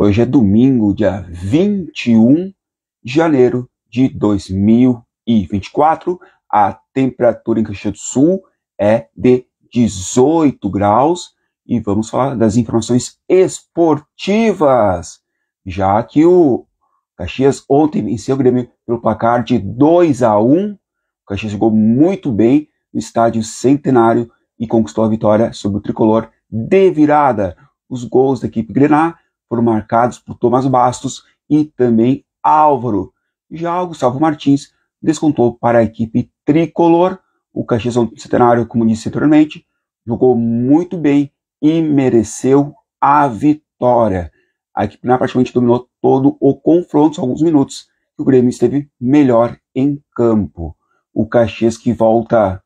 Hoje é domingo, dia 21 de janeiro de 2024. A temperatura em Caxias do Sul é de 18 graus e vamos falar das informações esportivas, já que o Caxias ontem venceu o Grêmio pelo placar de 2 a 1. O Caxias jogou muito bem no estádio Centenário e conquistou a vitória sobre o tricolor de virada. Os gols da equipe Grená foram marcados por Tomás Bastos e também Álvaro. Já o Gustavo Martins descontou para a equipe tricolor. O Caxias é Centenário, como disse anteriormente, jogou muito bem e mereceu a vitória. A equipe praticamente dominou todo o confronto, alguns minutos, e o Grêmio esteve melhor em campo. O Caxias que volta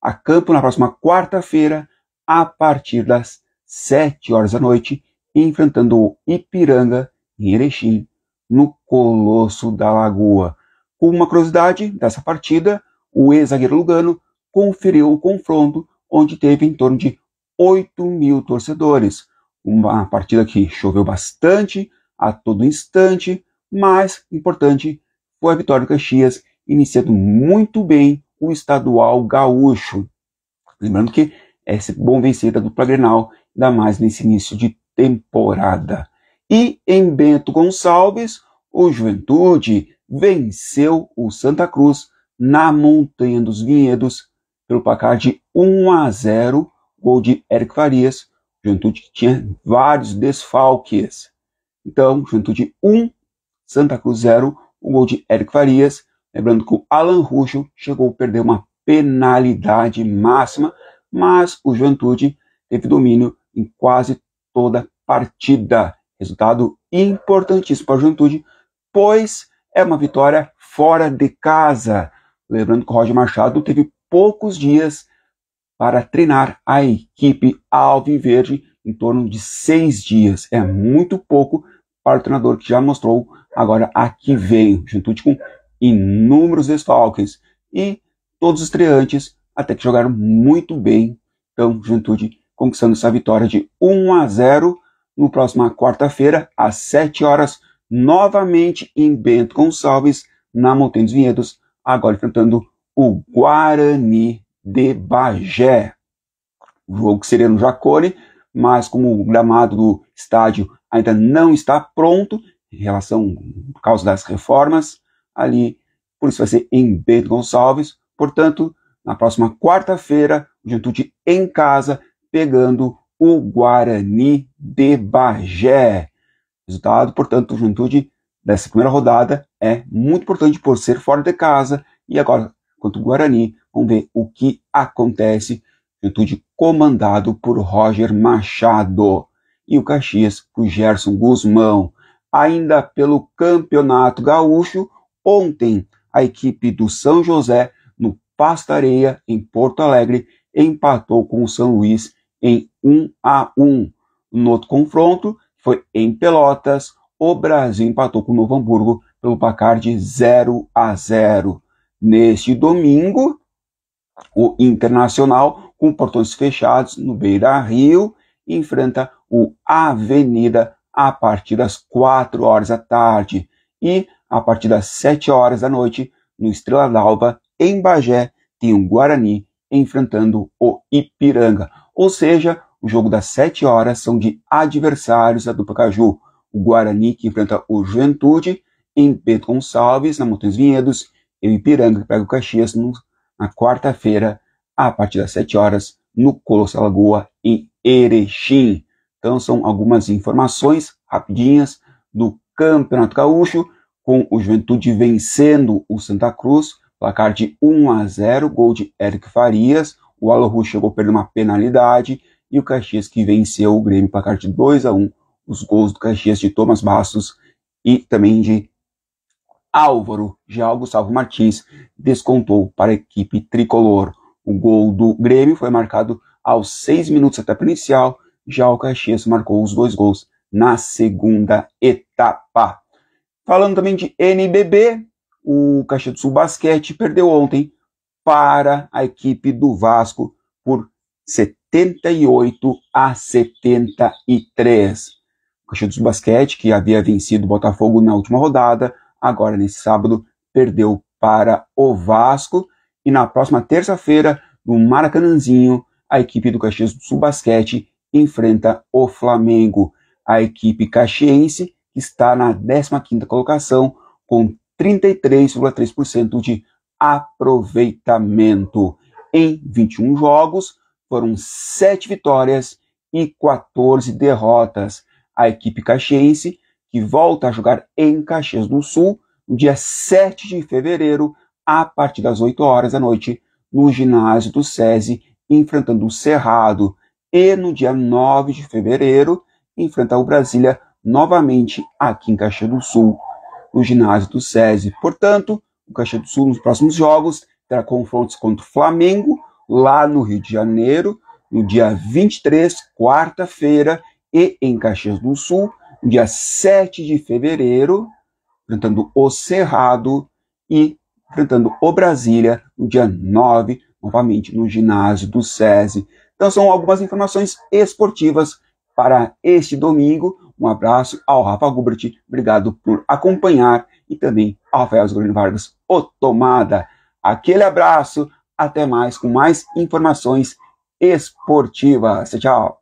a campo na próxima quarta-feira, a partir das 7 horas da noite, enfrentando o Ipiranga em Erechim, no Colosso da Lagoa. Com uma curiosidade dessa partida, o ex-zagueiro Lugano conferiu o confronto, onde teve em torno de 8 mil torcedores. Uma partida que choveu bastante a todo instante, mas importante foi a vitória do Caxias, iniciando muito bem o estadual gaúcho. Lembrando que é bom vencer da dupla Grenal, ainda mais nesse início de temporada. E em Bento Gonçalves, o Juventude venceu o Santa Cruz na Montanha dos Vinhedos pelo placar de 1 a 0, gol de Eric Farias. Juventude que tinha vários desfalques. Então, Juventude 1, Santa Cruz 0, o gol de Eric Farias. Lembrando que o Alan Russo chegou a perder uma penalidade máxima, mas o Juventude teve domínio em quase toda partida. Resultado importantíssimo para a juventude, pois é uma vitória fora de casa. Lembrando que o Roger Machado teve poucos dias para treinar a equipe Alviverde, em torno de seis dias. É muito pouco para o treinador que já mostrou agora a que veio. Juventude com inúmeros desfalques e todos os estreantes até que jogaram muito bem. Então, Juventude conquistando essa vitória de 1 a 0 no próxima quarta-feira, às 7 horas, novamente em Bento Gonçalves, na Montanha dos Vinhedos, agora enfrentando o Guarani de Bagé. O jogo que seria no Jacone, mas como o gramado do estádio ainda não está pronto, em relação por causa das reformas, ali, por isso vai ser em Bento Gonçalves. Portanto, na próxima quarta-feira, o Juventude em casa pegando o Guarani de Bagé. Resultado, portanto, Juventude dessa primeira rodada é muito importante por ser fora de casa. E agora, quanto o Guarani, vamos ver o que acontece. Juventude comandado por Roger Machado e o Caxias por Gerson Guzmão. Ainda pelo Campeonato Gaúcho, ontem a equipe do São José no Pastareia, em Porto Alegre, empatou com o São Luís em 1 a 1. No outro confronto, foi em Pelotas, o Brasil empatou com o Novo Hamburgo pelo placar de 0 a 0. Neste domingo, o Internacional, com portões fechados no Beira Rio, enfrenta o Avenida a partir das 4 horas da tarde e a partir das 7 horas da noite no Estrela d'Alba, em Bagé, tem o Guarani enfrentando o Ipiranga. Ou seja, o jogo das 7 horas são de adversários da dupla Caju. O Guarani que enfrenta o Juventude em Pedro Gonçalves, na Montanhas Vinhedos, e o Ipiranga que pega o Caxias no, na quarta-feira, a partir das 7 horas, no Colossal Lagoa, em Erechim. Então são algumas informações rapidinhas do Campeonato Gaúcho, com o Juventude vencendo o Santa Cruz, placar de 1 a 0, gol de Eric Farias, o Alorru chegou a perder uma penalidade e o Caxias que venceu o Grêmio placar de 2 a 1 os gols do Caxias de Thomas Bastos e também de Álvaro, já o Gustavo Martins descontou para a equipe tricolor. O gol do Grêmio foi marcado aos seis minutos até o inicial, já o Caxias marcou os dois gols na segunda etapa. Falando também de NBB, o Caxias do Sul Basquete perdeu ontem para a equipe do Vasco por 78 a 73. O Caxias do Basquete, que havia vencido o Botafogo na última rodada, agora nesse sábado perdeu para o Vasco. E na próxima terça-feira, no Maracanãzinho, a equipe do Caxias do Sul Basquete enfrenta o Flamengo. A equipe caxiense está na 15ª colocação com 33,3% de aproveitamento. Em 21 jogos, foram 7 vitórias e 14 derrotas. A equipe caxiense, que volta a jogar em Caxias do Sul, no dia 7 de fevereiro, a partir das 8 horas da noite, no ginásio do SESI, enfrentando o Cerrado. E no dia 9 de fevereiro, enfrenta o Brasília novamente aqui em Caxias do Sul, no ginásio do SESI. Portanto, o Caxias do Sul nos próximos jogos terá confrontos contra o Flamengo, lá no Rio de Janeiro, no dia 23, quarta-feira, e em Caxias do Sul, dia 7 de fevereiro, enfrentando o Cerrado e enfrentando o Brasília no dia 9, novamente no ginásio do SESI. Então são algumas informações esportivas para este domingo. Um abraço ao Rafa Gubert, obrigado por acompanhar e também Rafael Zurino Vargas, o Tomada. Aquele abraço, até mais com mais informações esportivas. Tchau.